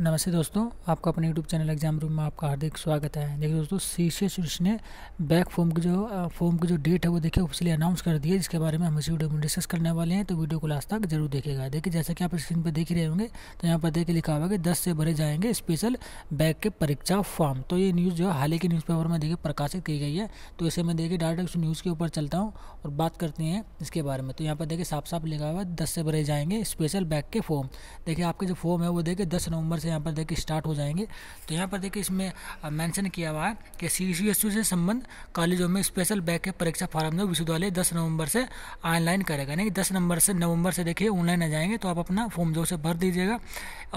नमस्ते दोस्तों आपका अपने यूट्यूब चैनल एग्जाम रूम में आपका हार्दिक स्वागत है देखिए दोस्तों सी सी एस ने बैक फॉर्म की जो फॉर्म की जो डेट है वो देखिए ऑफिसली अनाउंस कर दिया है जिसके बारे में हम इसी वीडियो में डिस्कस करने वाले हैं तो वीडियो को लास्ट तक जरूर देखेगा देखिए जैसे कि आप स्क्रीन पर देख रहे होंगे तो यहाँ पर देखिए लिखा हुआ कि दस से भरे जाएंगे स्पेशल बैक के परीक्षा फॉर्म तो ये न्यूज़ जो है हाल ही के न्यूज़पेपर में देखिए प्रकाशित की गई है तो इसे मैं देखिए डायरेक्ट उस न्यूज़ के ऊपर चलता हूँ और बात करते हैं इसके बारे में तो यहाँ पर देखिए साफ साफ लिखा हुआ है दस से भरे जाएंगे स्पेशल बैक के फॉर्म देखिए आपके जो फॉर्म है वो देखिए दस नवंबर से यहाँ पर देखिए स्टार्ट हो जाएंगे तो यहाँ पर देखिए इसमें मेंशन किया हुआ है कि सी सी एस से संबंध कॉलेजों में स्पेशल बैक के परीक्षा फॉर्म जो विश्वविद्यालय दस नवंबर से ऑनलाइन करेगा यानी कि दस नवंबर से नवंबर से देखिए ऑनलाइन आ जाएंगे तो आप अपना फॉर्म जो से भर दीजिएगा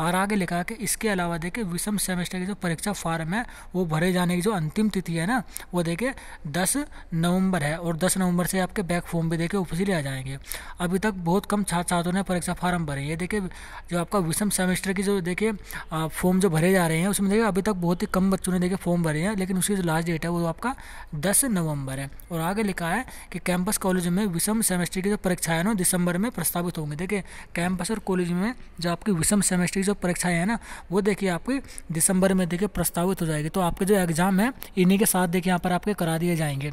और आगे लिखा कि इसके अलावा देखिए विषम सेमेस्टर की जो परीक्षा फॉर्म है वो भरे जाने की जो अंतिम तिथि है ना वो देखिए दस नवंबर है और दस नवंबर से आपके बैक फॉर्म भी देखिए ऑफिसली आ जाएंगे अभी तक बहुत कम छात्र छात्रों ने परीक्षा फॉर्म भरे ये देखिए जो आपका विषम सेमेस्टर की जो देखिए फॉर्म जो भरे जा रहे हैं उसमें देखिए अभी तक बहुत ही कम बच्चों ने देखिए फॉर्म भरे हैं लेकिन उसकी जो लास्ट डेट है वो आपका दस नवंबर है और आगे लिखा है कि कैंपस कॉलेज में विषम सेमेस्टर की जो परीक्षाएं ना दिसंबर में प्रस्तावित होंगी देखिए कैंपस और कॉलेज में जो आपकी विषम सेमेस्टर की जो परीक्षाएं हैं ना वो देखिए आपकी दिसंबर में देखिए प्रस्तावित हो जाएगी तो आपके जो एग्ज़ाम है इन्हीं के साथ देखिए यहाँ पर आपके करा दिए जाएंगे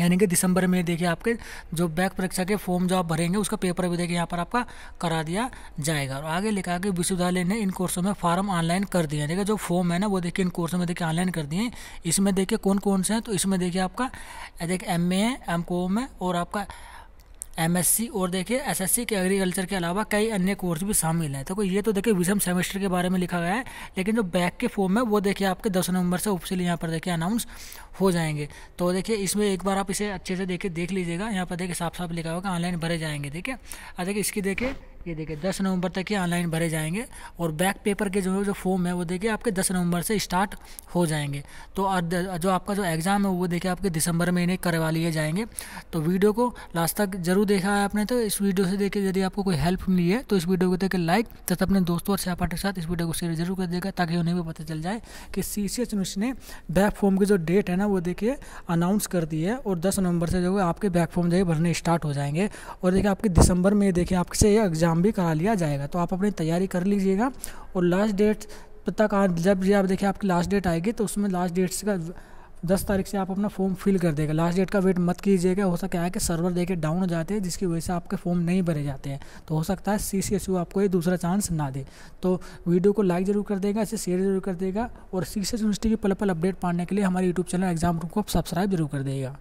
यानी कि दिसंबर में देखिए आपके जो बैक परीक्षा के फॉर्म जो आप भरेंगे उसका पेपर भी देखिए यहाँ पर आपका करा दिया जाएगा और आगे लिखा कि विश्वविद्यालय ने इन कोर्सों में फॉर्म ऑनलाइन कर दिए देखिए जो फॉर्म है ना वो देखिए इन कोर्सों में देखिए ऑनलाइन कर दिए इसमें देखिए कौन कौन से हैं तो इसमें देखिए आपका देखिए एम ए है एम है और आपका एमएससी और देखिए एसएससी के एग्रीकल्चर के अलावा कई अन्य कोर्स भी शामिल हैं तो ये तो देखिए विषम सेमेस्टर के बारे में लिखा गया है लेकिन जो बैक के फॉर्म है वो देखिए आपके दस नवंबर से ऑफिशियल यहाँ पर देखिए अनाउंस हो जाएंगे तो देखिए इसमें एक बार आप इसे अच्छे से देखिए देख लीजिएगा यहाँ पर देखिए साफ साफ लिखा होगा ऑनलाइन भरे जाएंगे ठीक है देखिए इसकी देखिए ये देखिए दस नवंबर तक ये ऑनलाइन भरे जाएंगे और बैक पेपर के जो है जो फॉर्म है वो देखिए आपके दस नवंबर से स्टार्ट हो जाएंगे तो जो आपका जो एग्ज़ाम है वो देखिए आपके दिसंबर में इन्हें करवा लिए जाएंगे तो वीडियो को लास्ट तक जरूर देखा है आपने तो इस वीडियो से देखिए यदि आपको कोई हेल्प मिली है तो इस वीडियो को देखिए लाइक तथा अपने दोस्तों और सहपाठियों के साथ इस वीडियो को शेयर जरूर कर देगा ताकि उन्हें भी पता चल जाए कि सी सी एच ने बैक फॉर्म की जो डेट है ना वो देखिए अनाउंस कर दी है और दस नवंबर से जो है आपके बैक फॉर्म जो है भरने स्टार्ट हो जाएंगे और देखिए आपके दिसंबर में देखिए आपसे ये एग्जाम एग्ज़ाम भी करा लिया जाएगा तो आप अपनी तैयारी कर लीजिएगा और लास्ट डेट तक आज जब ये आप देखिए आपकी लास्ट डेट आएगी तो उसमें लास्ट डेट्स का दस तारीख से आप अपना फॉर्म फिल कर देगा लास्ट डेट का वेट मत कीजिएगा हो सकता है कि सर्वर देखे डाउन हो जाते हैं जिसकी वजह से आपके फॉर्म नहीं भरे जाते हैं तो हो सकता है सी सी एस यू आपको ये दूसरा चांस ना दे तो वीडियो को लाइक जरूर कर देगा इसे शेयर जरूर कर देगा और सी सी एस यूनिवर्सिटी की पल पल अपडेट पाने के लिए हमारे यूट्यूब चैनल एग्जाम रूम को सब्सक्राइब जरूर कर देगा